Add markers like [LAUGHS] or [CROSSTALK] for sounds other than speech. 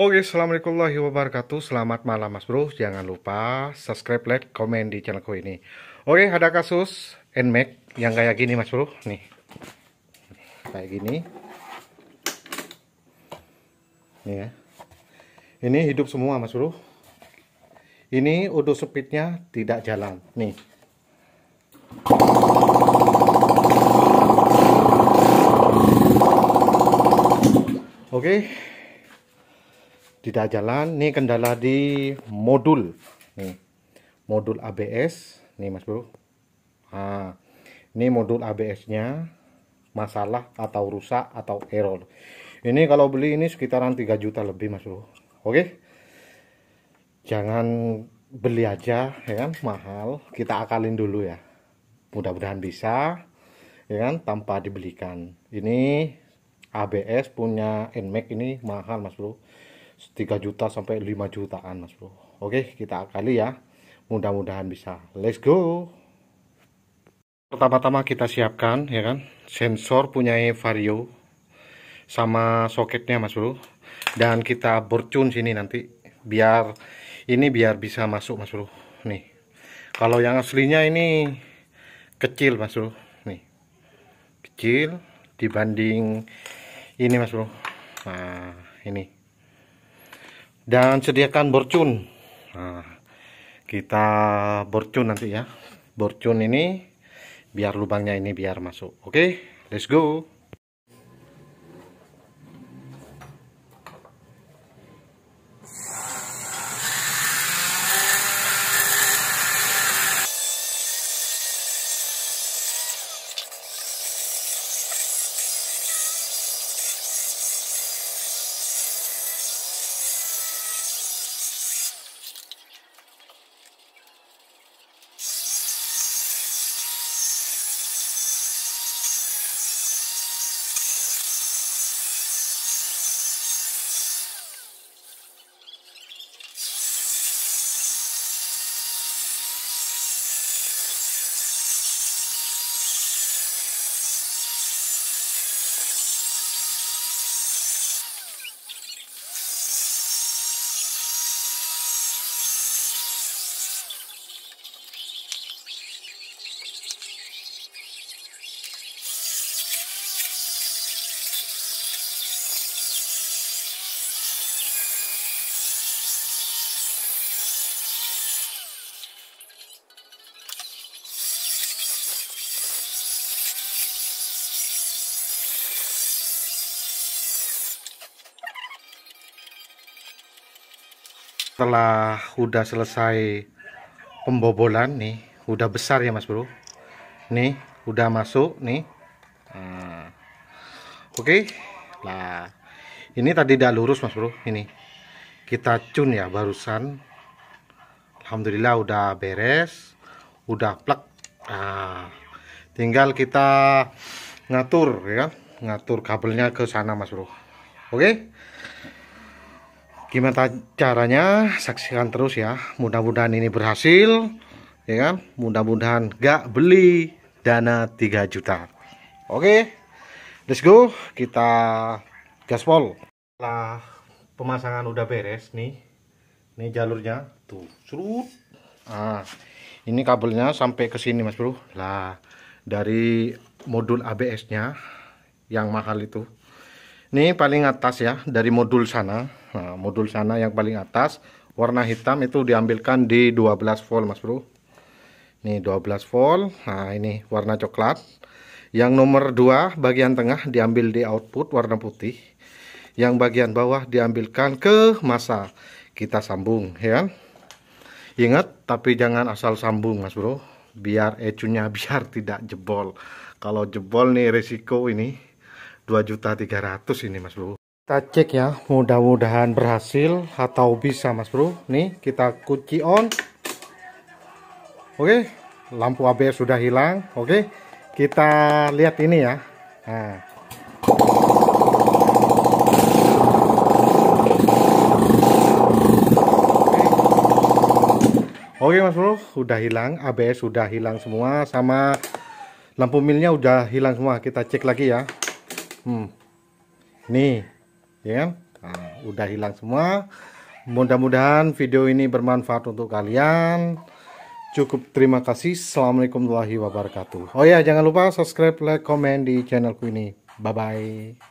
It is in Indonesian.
Oke, assalamualaikum warahmatullahi wabarakatuh. Selamat malam Mas Bro. Jangan lupa subscribe, like, komen di channelku ini. Oke, ada kasus NMAX yang kayak gini Mas Bro. Nih. Kayak gini. Nih ya. Ini hidup semua Mas Bro. Ini udah speednya tidak jalan. Nih. Oke, tidak jalan ini kendala di modul nih modul ABS nih mas bro nah, ini modul ABS nya masalah atau rusak atau error ini kalau beli ini sekitaran 3 juta lebih mas bro oke jangan beli aja ya kan mahal kita akalin dulu ya mudah-mudahan bisa ya kan tanpa dibelikan ini ABS punya NMAX ini mahal mas bro 3 juta sampai 5 jutaan mas bro oke kita kali ya mudah-mudahan bisa let's go pertama-tama kita siapkan ya kan sensor punya vario sama soketnya mas bro dan kita bercun sini nanti biar ini biar bisa masuk mas bro nih kalau yang aslinya ini kecil mas bro nih kecil dibanding ini mas bro nah ini dan sediakan borcun nah, kita borcun nanti ya borcun ini biar lubangnya ini biar masuk oke okay, let's go setelah udah selesai pembobolan nih udah besar ya mas bro nih udah masuk nih hmm. oke okay. lah ini tadi udah lurus mas bro ini kita cun ya barusan Alhamdulillah udah beres udah plek nah, tinggal kita ngatur ya kan? ngatur kabelnya ke sana mas bro oke okay? gimana caranya saksikan terus ya mudah-mudahan ini berhasil ya kan mudah-mudahan gak beli dana 3 juta oke okay, let's go kita gaspol setelah pemasangan udah beres nih ini jalurnya tuh surut ah ini kabelnya sampai ke sini mas bro lah dari modul ABS nya yang mahal itu ini paling atas ya dari modul sana Nah, modul sana yang paling atas warna hitam itu diambilkan di 12 volt mas bro ini 12 volt nah ini warna coklat yang nomor 2 bagian tengah diambil di output warna putih yang bagian bawah diambilkan ke masa kita sambung ya ingat tapi jangan asal sambung mas bro biar ecunya [LAUGHS] biar tidak jebol kalau jebol nih resiko ini 2 juta 300 ini mas bro kita cek ya mudah-mudahan berhasil atau bisa mas bro nih kita kunci on oke lampu ABS sudah hilang oke kita lihat ini ya nah. oke mas bro sudah hilang ABS sudah hilang semua sama lampu milnya udah hilang semua kita cek lagi ya hmm. nih ya kan nah, udah hilang semua mudah-mudahan video ini bermanfaat untuk kalian cukup terima kasih assalamualaikum warahmatullahi wabarakatuh oh ya jangan lupa subscribe like komen di channelku ini bye bye